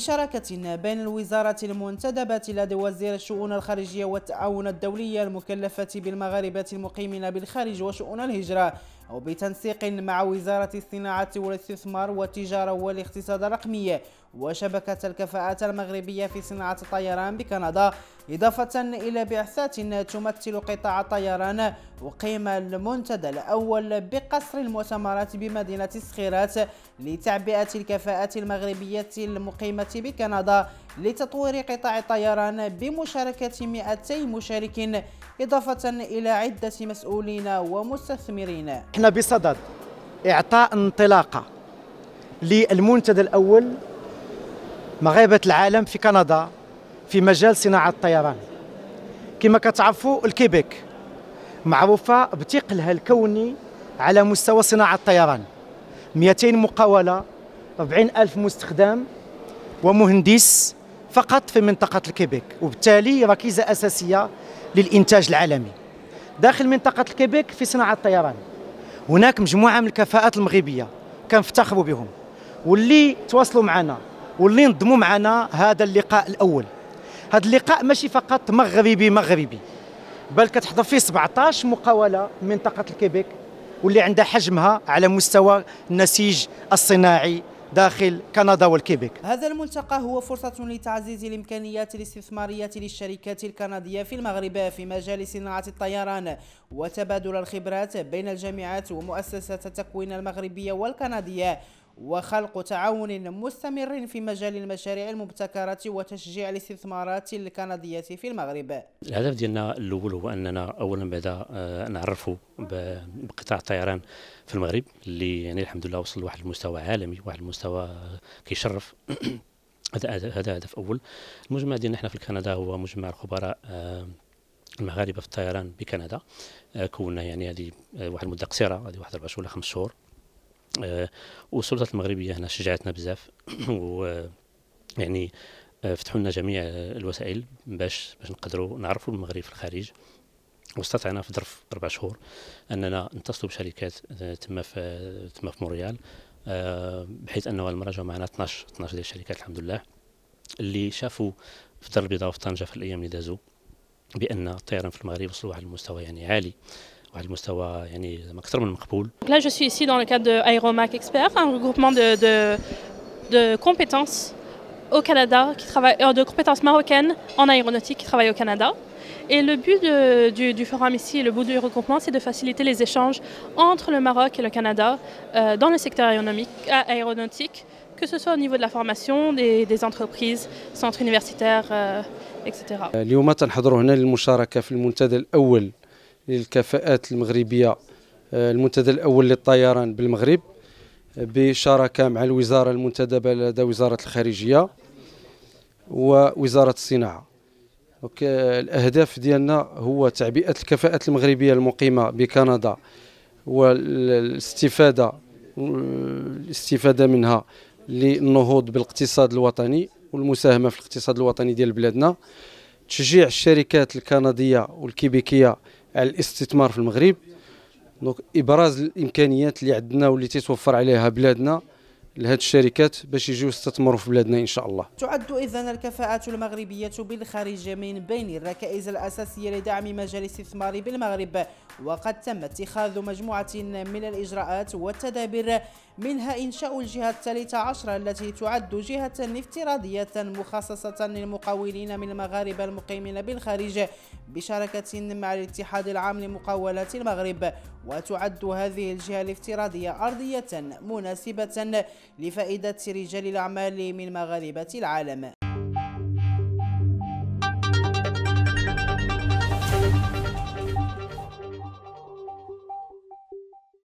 بشراكة بين الوزارة المنتدبة لدى وزير الشؤون الخارجية والتعاون الدولي المكلفة بالمغاربة المقيمين بالخارج وشؤون الهجرة وبتنسيق مع وزارة الصناعة والاستثمار والتجارة والاقتصاد الرقمية وشبكة الكفاءات المغربية في صناعة الطيران بكندا إضافة إلى بعثات تمثل قطاع الطيران وقيم المنتدى الأول بقصر المؤتمرات بمدينة سخيرات لتعبئة الكفاءات المغربية المقيمة بكندا لتطوير قطاع الطيران بمشاركة 200 مشارك إضافة إلى عدة مسؤولين ومستثمرين احنا بصدد إعطاء انطلاقة للمنتدى الأول مغيبة العالم في كندا في مجال صناعة الطيران كما كتعرفوا الكيبيك معروفة بثقلها الكوني على مستوى صناعة الطيران 200 مقاولة 40 ألف مستخدم ومهندس فقط في منطقة الكيبيك وبالتالي ركيزة أساسية للإنتاج العالمي داخل منطقة الكيبيك في صناعة الطيران هناك مجموعة من الكفاءات المغربية كنفتخروا بهم واللي تواصلوا معنا واللي نظموا معنا هذا اللقاء الاول هذا اللقاء ماشي فقط مغربي مغربي بل كتحضر فيه 17 مقاوله من منطقه الكيبيك واللي عندها حجمها على مستوى النسيج الصناعي داخل كندا والكيبيك هذا الملتقى هو فرصة لتعزيز الإمكانيات الاستثمارية للشركات الكندية في المغرب في مجال صناعة الطيران وتبادل الخبرات بين الجامعات ومؤسسات التكوين المغربية والكندية وخلق تعاون مستمر في مجال المشاريع المبتكرة وتشجيع الاستثمارات الكندية في المغرب الهدف ديالنا الأول هو أننا أولا بعد آه، نعرفوا بقطاع الطيران في المغرب اللي يعني الحمد لله وصل لواحد المستوى عالمي واحد المستوى كيشرف هذا هذا هدف اول المجمع ديالنا حنا في كندا هو مجمع الخبراء آه، المغاربه في الطيران بكندا آه، كونا يعني هذه واحد المده قصيره هذه واحد اربع شهور ولا خمس شهور آه، والسلطات المغربيه هنا شجعتنا بزاف و آه، يعني آه، فتحوا لنا جميع الوسائل باش باش نقدروا نعرفوا المغرب في الخارج واستطعنا في ظرف اربع شهور اننا نتصلوا بشركات تما في تما في مونريال بحيث انه المراجعه معنا 12 12 ديال الشركات الحمد لله اللي شافوا في الدار البيضاء وفي طنجه في الايام اللي دازوا بان الطيران في المغرب وصل لواحد المستوى يعني عالي Là je suis ici dans le cadre de Aeromac Expert, un regroupement de, compétences au Canada euh, de compétences marocaines en aéronautique qui travaillent au Canada. Et le but du, forum ici, le but du regroupement, c'est de faciliter les échanges entre le Maroc et le Canada euh, dans le secteur euh, aéronautique, que ce soit au niveau de la formation, des, entreprises, centres universitaires, etc. للكفاءات المغربيه آه، المنتدى الاول للطيران بالمغرب بشراكه مع الوزاره المنتدبه لدى وزاره الخارجيه ووزاره الصناعه آه، الاهداف ديالنا هو تعبئه الكفاءات المغربيه المقيمه بكندا والاستفاده الاستفاده منها للنهوض بالاقتصاد الوطني والمساهمه في الاقتصاد الوطني ديال بلادنا تشجيع الشركات الكنديه والكيبيكيه على الاستثمار في المغرب دونك ابراز الامكانيات اللي عندنا واللي تتوفر عليها بلادنا لهذه الشركات باش يجيو يستثمروا في بلادنا ان شاء الله. تعد اذا الكفاءات المغربيه بالخارج من بين الركائز الاساسيه لدعم مجال الاستثمار بالمغرب وقد تم اتخاذ مجموعه من الاجراءات والتدابير منها إنشاء الجهة الثالثة عشرة التي تعد جهة افتراضية مخصصة للمقاولين من المغاربة المقيمين بالخارج بشراكة مع الاتحاد العام لمقاولات المغرب وتعد هذه الجهة الافتراضية أرضية مناسبة لفائدة رجال الأعمال من مغاربة العالم